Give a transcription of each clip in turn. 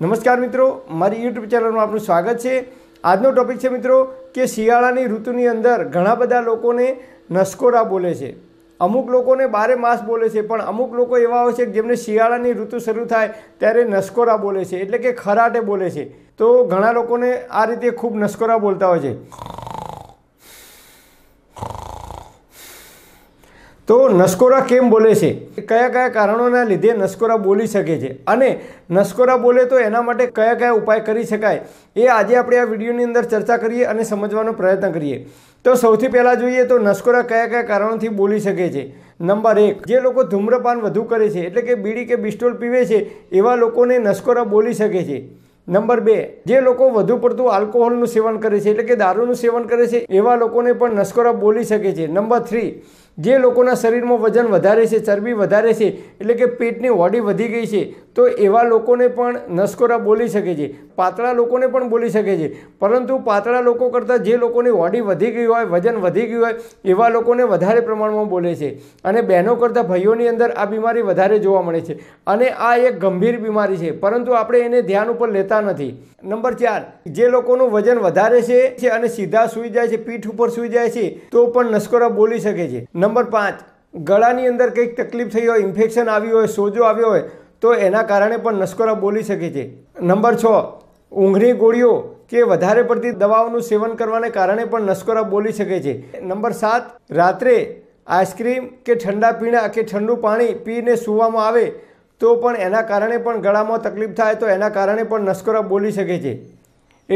નમસ્કાર મિત્રો મારી યુટ્યુબ ચેનલમાં આપનું સ્વાગત છે આજનો ટોપિક છે મિત્રો કે શિયાળાની ઋતુની અંદર ઘણા બધા લોકોને નસકોરા બોલે છે અમુક લોકોને બારે માસ બોલે છે પણ અમુક લોકો એવા હોય છે કે જેમને શિયાળાની ઋતુ શરૂ થાય ત્યારે નસકોરા બોલે છે એટલે કે ખરાટે બોલે છે તો ઘણા લોકોને આ રીતે ખૂબ નસકોરા બોલતા હોય છે તો નસકોરા કેમ બોલે છે કયા કયા કારણોના લીધે નસકોરા બોલી શકે છે અને નસકોરા બોલે તો એના માટે કયા કયા ઉપાય કરી શકાય એ આજે આપણે આ વિડીયોની અંદર ચર્ચા કરીએ અને સમજવાનો પ્રયત્ન કરીએ તો સૌથી પહેલાં જોઈએ તો નસકોરા કયા કયા કારણોથી બોલી શકે છે નંબર એક જે લોકો ધૂમ્રપાન વધુ કરે છે એટલે કે બીડી કે બિસ્ટોલ પીવે છે એવા લોકોને નસકોરા બોલી શકે છે નંબર બે જે લોકો વધુ પડતું આલ્કોહોલનું સેવન કરે છે એટલે કે દારૂનું સેવન કરે છે એવા લોકોને પણ નસકોરા બોલી શકે છે નંબર થ્રી જે લોકોના શરીરમાં વજન વધારે છે ચરબી વધારે છે એટલે કે પેટની હોડી વધી ગઈ છે તો એવા લોકોને પણ નસકોરા બોલી શકે છે પાતળા લોકોને પણ બોલી શકે છે પરંતુ પાતળા લોકો કરતાં જે લોકોની બોડી વધી ગઈ હોય વજન વધી ગયું હોય એવા લોકોને વધારે પ્રમાણમાં બોલે છે અને બહેનો કરતાં ભાઈઓની અંદર આ બીમારી વધારે જોવા મળે છે અને આ એક ગંભીર બીમારી છે પરંતુ આપણે એને ધ્યાન ઉપર લેતા નથી નંબર ચાર જે લોકોનું વજન વધારે છે અને સીધા સૂઈ જાય છે પીઠ ઉપર સૂઈ જાય છે તો પણ નસકોરા બોલી શકે છે નંબર પાંચ ગળાની અંદર કંઈક તકલીફ થઈ હોય ઇન્ફેક્શન આવ્યું હોય સોજો આવ્યો હોય તો એના કારણે પણ નસકોરા બોલી શકે છે નંબર છ ઊંઘની ગોળીઓ કે વધારે પડતી દવાઓનું સેવન કરવાને કારણે પણ નસકોરા બોલી શકે છે નંબર સાત રાત્રે આઈસ્ક્રીમ કે ઠંડા પીણા કે ઠંડુ પાણી પીને સૂવામાં આવે તો પણ એના કારણે પણ ગળામાં તકલીફ થાય તો એના કારણે પણ નસકોરા બોલી શકે છે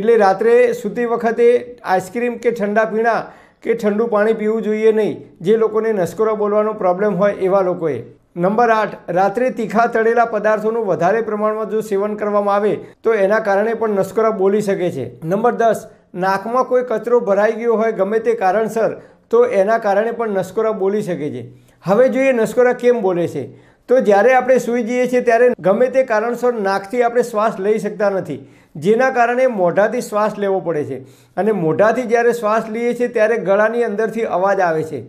એટલે રાત્રે સૂતી વખતે આઈસ્ક્રીમ કે ઠંડા પીણા કે ઠંડુ પાણી પીવું જોઈએ નહીં જે લોકોને નસકોરા બોલવાનો પ્રોબ્લેમ હોય એવા લોકોએ નંબર આઠ રાત્રે તીખા તળેલા પદાર્થોનું વધારે પ્રમાણમાં જો સેવન કરવામાં આવે તો એના કારણે પણ નસકોરા બોલી શકે છે નંબર દસ નાકમાં કોઈ કચરો ભરાઈ ગયો હોય ગમે તે કારણસર તો એના કારણે પણ નસકોરા બોલી શકે છે હવે જોઈએ નસકોરા કેમ બોલે છે તો જ્યારે આપણે સૂઈ જઈએ છીએ ત્યારે ગમે તે કારણસર નાકથી આપણે શ્વાસ લઈ શકતા નથી જેના કારણે મોઢાથી શ્વાસ લેવો પડે છે અને મોઢાથી જ્યારે શ્વાસ લઈએ છીએ ત્યારે ગળાની અંદરથી અવાજ આવે છે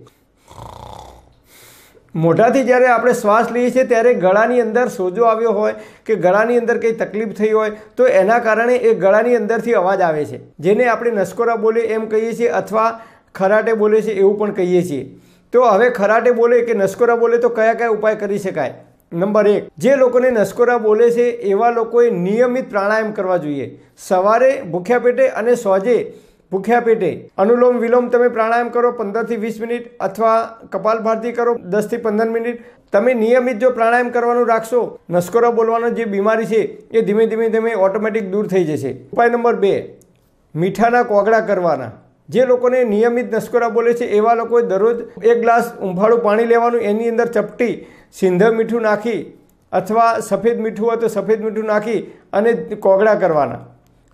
મોઢાથી જ્યારે આપણે શ્વાસ લઈએ છીએ ત્યારે ગળાની અંદર સોજો આવ્યો હોય કે ગળાની અંદર કંઈ તકલીફ થઈ હોય તો એના કારણે એ ગળાની અંદરથી અવાજ આવે છે જેને આપણે નસકોરા બોલે એમ કહીએ છીએ અથવા ખરાટે બોલે છે એવું પણ કહીએ છીએ તો હવે ખરાટે બોલે કે નસકોરા બોલે તો કયા કયા ઉપાય કરી શકાય નંબર એક જે લોકોને નસકોરા બોલે છે એવા લોકોએ નિયમિત પ્રાણાયામ કરવા જોઈએ સવારે ભૂખ્યા પેટે અને સોજે ભૂખ્યા પેટે અનુલોમ વિલોમ તમે પ્રાણાયામ કરો પંદરથી વીસ મિનિટ અથવા કપાલભારતી કરો દસથી પંદર મિનિટ તમે નિયમિત જો પ્રાણાયામ કરવાનું રાખશો નસકોરો બોલવાનો જે બીમારી છે એ ધીમે ધીમે ધીમે ઓટોમેટિક દૂર થઈ જશે ઉપાય નંબર બે મીઠાના કોગળા કરવાના જે લોકોને નિયમિત નસકોરા બોલે છે એવા લોકોએ દરરોજ એક ગ્લાસ ઊંભાળું પાણી લેવાનું એની અંદર ચપટી સિંધર મીઠું નાખી અથવા સફેદ મીઠું હોય તો સફેદ મીઠું નાખી અને કોગળા કરવાના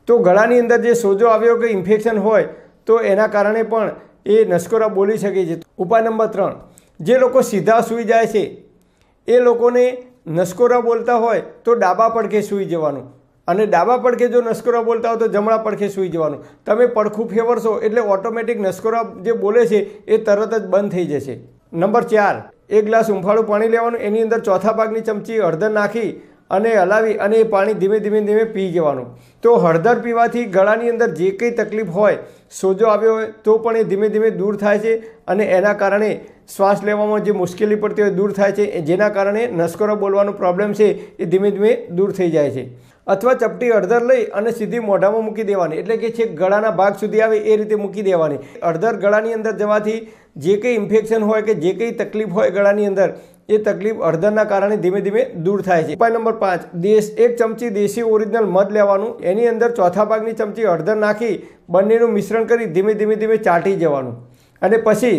તો ગળાની અંદર જે સોજો આવ્યો કે ઇન્ફેક્શન હોય તો એના કારણે પણ એ નસકોરા બોલી શકે છે ઉપાય નંબર ત્રણ જે લોકો સીધા સૂઈ જાય છે એ લોકોને નસકોરા બોલતા હોય તો ડાબા પડખે સૂઈ જવાનું અને ડાબા પડખે જો નસકોરા બોલતા હોય તો જમણા પડખે સૂઈ જવાનું તમે પડખું ફેવરશો એટલે ઓટોમેટિક નસકોરા જે બોલે છે એ તરત જ બંધ થઈ જશે નંબર ચાર એક ગ્લાસ ઉંફાળું પાણી લેવાનું એની અંદર ચોથા ભાગની ચમચી હળદર નાખી અને હલાવી અને એ પાણી ધીમે ધીમે ધીમે પી જવાનું તો હળદર પીવાથી ગળાની અંદર જે કંઈ તકલીફ હોય સોજો આવ્યો હોય તો પણ એ ધીમે ધીમે દૂર થાય છે અને એના કારણે શ્વાસ લેવામાં જે મુશ્કેલી પડતી હોય દૂર થાય છે જેના કારણે નસકોરો બોલવાનો પ્રોબ્લેમ છે એ ધીમે ધીમે દૂર થઈ જાય છે અથવા ચપટી અડધર લઈ અને સીધી મોઢામાં મૂકી દેવાની એટલે કે છે ગળાના ભાગ સુધી આવે એ રીતે મૂકી દેવાની અડધર ગળાની અંદર જવાથી જે કંઈ ઇન્ફેક્શન હોય કે જે કંઈ તકલીફ હોય ગળાની અંદર એ તકલીફ અડધરના કારણે ધીમે ધીમે દૂર થાય છે ઉપાય નંબર પાંચ દેશ એક ચમચી દેશી ઓરિજિનલ મધ લેવાનું એની અંદર ચોથા ભાગની ચમચી અડધર નાખી બંનેનું મિશ્રણ કરી ધીમે ધીમે ધીમે ચાટી જવાનું અને પછી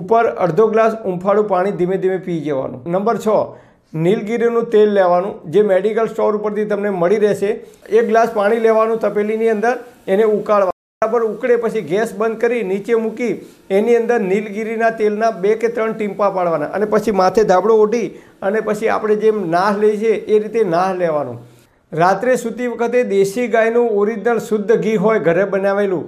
ઉપર અડધો ગ્લાસ ઉંફાળું પાણી ધીમે ધીમે પી જવાનું નંબર છ નીલગીરીનું તેલ લેવાનું જે મેડિકલ સ્ટોર ઉપરથી તમને મળી રહેશે એક ગ્લાસ પાણી લેવાનું તપેલીની અંદર એને ઉકાળવા બરાબર ઉકળે પછી ગેસ બંધ કરી નીચે મૂકી એની અંદર નીલગીરીના તેલના બે કે ત્રણ ટીમ્પા પાડવાના અને પછી માથે ધાબળો ઓઢી અને પછી આપણે જેમ નાહ લઈએ છીએ એ રીતે નાહ લેવાનું રાત્રે સૂતી વખતે દેશી ગાયનું ઓરિજિનલ શુદ્ધ ઘી હોય ઘરે બનાવેલું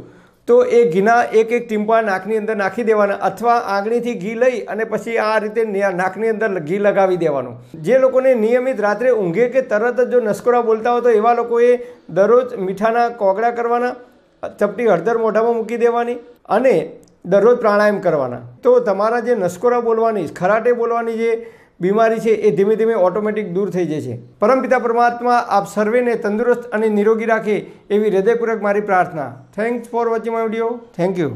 તો એ ઘીના એક એક ટીમ્પા નાકની અંદર નાખી દેવાના અથવા આંગળીથી ઘી લઈ અને પછી આ રીતે નાકની અંદર ઘી લગાવી દેવાનું જે લોકોને નિયમિત રાત્રે ઊંઘે કે તરત જ જો નસકોરા બોલતા હોય તો એવા લોકોએ દરરોજ મીઠાના કોગળા કરવાના ચપટી હળદર મોઢામાં મૂકી દેવાની અને દરરોજ પ્રાણાયામ કરવાના તો તમારા જે નસકોરા બોલવાની ખરાટે બોલવાની જે બીમારી છે એ ધીમે ધીમે ઓટોમેટિક દૂર થઈ જશે પરમપિતા પરમાત્મા આપ સર્વેને તંદુરસ્ત અને નિરોગી રાખે એવી હૃદયપૂર્વક મારી પ્રાર્થના thanks for watching my video thank you